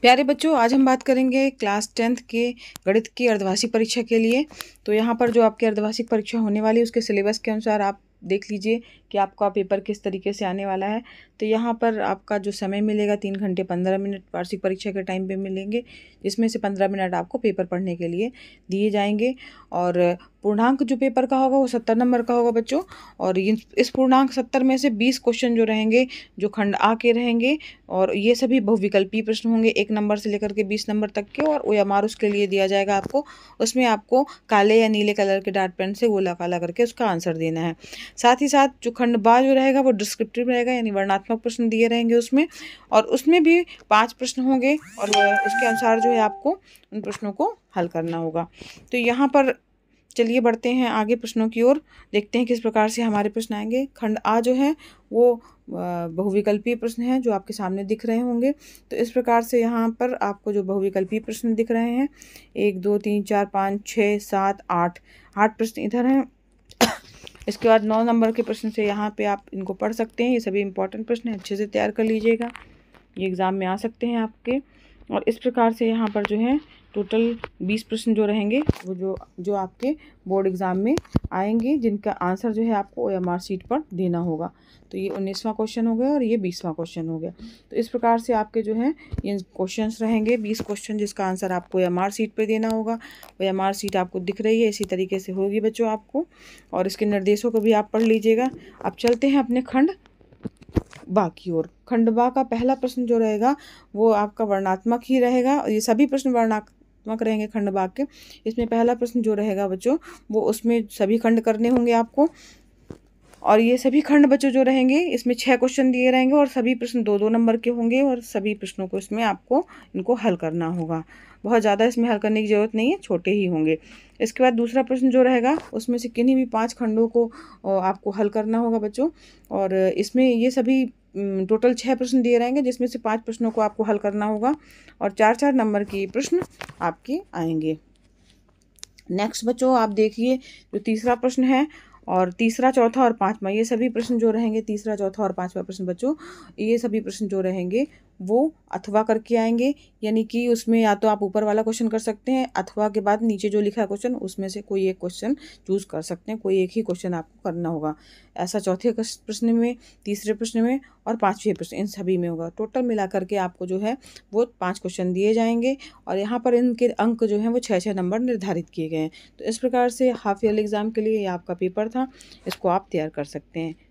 प्यारे बच्चों आज हम बात करेंगे क्लास टेंथ के गणित की अर्धवार्षिक परीक्षा के लिए तो यहाँ पर जो आपकी अर्धवार्षिक परीक्षा होने वाली है उसके सिलेबस के अनुसार आप देख लीजिए कि आपका पेपर किस तरीके से आने वाला है तो यहाँ पर आपका जो समय मिलेगा तीन घंटे पंद्रह मिनट वार्षिक परीक्षा के टाइम पे मिलेंगे जिसमें से पंद्रह मिनट आपको पेपर पढ़ने के लिए दिए जाएंगे और पूर्णांक जो पेपर का होगा वो सत्तर नंबर का होगा बच्चों और इस पूर्णांक सत्तर में से बीस क्वेश्चन जो रहेंगे जो खंड आ के रहेंगे और ये सभी बहुविकल्पी प्रश्न होंगे एक नंबर से लेकर के बीस नंबर तक के और एम आर उसके लिए दिया जाएगा आपको उसमें आपको काले या नीले कलर के डार्ट पेन से वो लगा करके उसका आंसर देना है साथ ही साथ जो खंड बा जो रहेगा वो डिस्क्रिप्टिव रहेगा यानी वर्णात्मक प्रश्न दिए रहेंगे उसमें और उसमें भी पाँच प्रश्न होंगे और उसके अनुसार जो है आपको उन प्रश्नों को हल करना होगा तो यहाँ पर चलिए बढ़ते हैं आगे प्रश्नों की ओर देखते हैं किस प्रकार से हमारे प्रश्न आएंगे खंड आ जो है वो बहुविकल्पीय प्रश्न हैं जो आपके सामने दिख रहे होंगे तो इस प्रकार से यहाँ पर आपको जो बहुविकल्पीय प्रश्न दिख रहे हैं एक दो तीन चार पाँच छः सात आठ आठ प्रश्न इधर हैं इसके बाद नौ नंबर के प्रश्न से यहाँ पर आप इनको पढ़ सकते हैं ये सभी इंपॉर्टेंट प्रश्न हैं अच्छे से तैयार कर लीजिएगा ये एग्ज़ाम में आ सकते हैं आपके और इस प्रकार से यहाँ पर जो है टोटल बीस प्रश्न जो रहेंगे वो जो जो आपके बोर्ड एग्ज़ाम में आएंगे जिनका आंसर जो है आपको ओ एम आर सीट पर देना होगा तो ये उन्नीसवां क्वेश्चन हो गया और ये बीसवां क्वेश्चन हो गया तो इस प्रकार से आपके जो है ये क्वेश्चंस रहेंगे बीस क्वेश्चन जिसका आंसर आपको एम आर सीट पर देना होगा ओ एम आर सीट आपको दिख रही है इसी तरीके से होगी बच्चों आपको और इसके निर्देशों को भी आप पढ़ लीजिएगा अब चलते हैं अपने खंड बा की ओर खंड बा का पहला प्रश्न जो रहेगा वो आपका वर्णात्मक ही रहेगा और ये सभी प्रश्न वर्णात्मक रहेंगे खंड भाग के इसमें पहला प्रश्न जो रहेगा बच्चों वो उसमें सभी खंड करने होंगे आपको और ये सभी खंड बच्चों जो रहेंगे इसमें छः क्वेश्चन दिए रहेंगे और सभी प्रश्न दो दो नंबर के होंगे और सभी प्रश्नों को इसमें आपको इनको हल करना होगा बहुत ज़्यादा इसमें हल करने की ज़रूरत नहीं है छोटे ही होंगे इसके बाद दूसरा प्रश्न जो रहेगा उसमें से किन्हीं भी पांच खंडों को आपको हल करना होगा बच्चों और इसमें ये सभी टोटल छः प्रश्न दिए रहेंगे जिसमें से पाँच प्रश्नों को आपको हल करना होगा और चार चार नंबर के प्रश्न आपके आएंगे नेक्स्ट बच्चों आप देखिए जो तीसरा प्रश्न है और तीसरा चौथा और पाँचवा ये सभी प्रश्न जो रहेंगे तीसरा चौथा और पाँचवा प्रश्न बच्चों ये सभी प्रश्न जो रहेंगे वो अथवा करके आएंगे यानी कि उसमें या तो आप ऊपर वाला क्वेश्चन कर सकते हैं अथवा के बाद नीचे जो लिखा है क्वेश्चन उसमें से कोई एक क्वेश्चन चूज कर सकते हैं कोई एक ही क्वेश्चन आपको करना होगा ऐसा चौथे प्रश्न में तीसरे प्रश्न में और पाँचवें प्रश्न इन सभी में होगा टोटल मिला करके आपको जो है वो पाँच क्वेश्चन दिए जाएंगे और यहाँ पर इनके अंक जो हैं वो छः छः नंबर निर्धारित किए गए हैं तो इस प्रकार से हाफ ईयरली एग्ज़ाम के लिए ये आपका पेपर था इसको आप तैयार कर सकते हैं